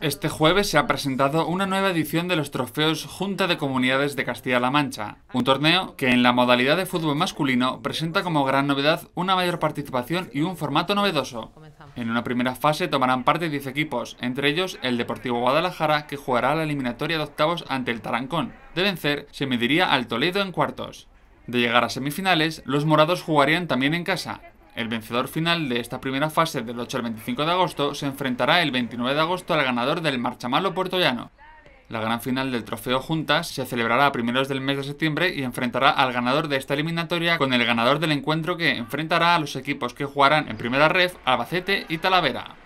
Este jueves se ha presentado una nueva edición de los trofeos Junta de Comunidades de Castilla-La Mancha, un torneo que en la modalidad de fútbol masculino presenta como gran novedad una mayor participación y un formato novedoso. En una primera fase tomarán parte 10 equipos, entre ellos el Deportivo Guadalajara que jugará la eliminatoria de octavos ante el Tarancón. De vencer, se mediría al Toledo en cuartos. De llegar a semifinales, los morados jugarían también en casa, el vencedor final de esta primera fase del 8 al 25 de agosto se enfrentará el 29 de agosto al ganador del Marchamalo Puertollano. La gran final del Trofeo Juntas se celebrará a primeros del mes de septiembre y enfrentará al ganador de esta eliminatoria con el ganador del encuentro que enfrentará a los equipos que jugarán en Primera Ref, Albacete y Talavera.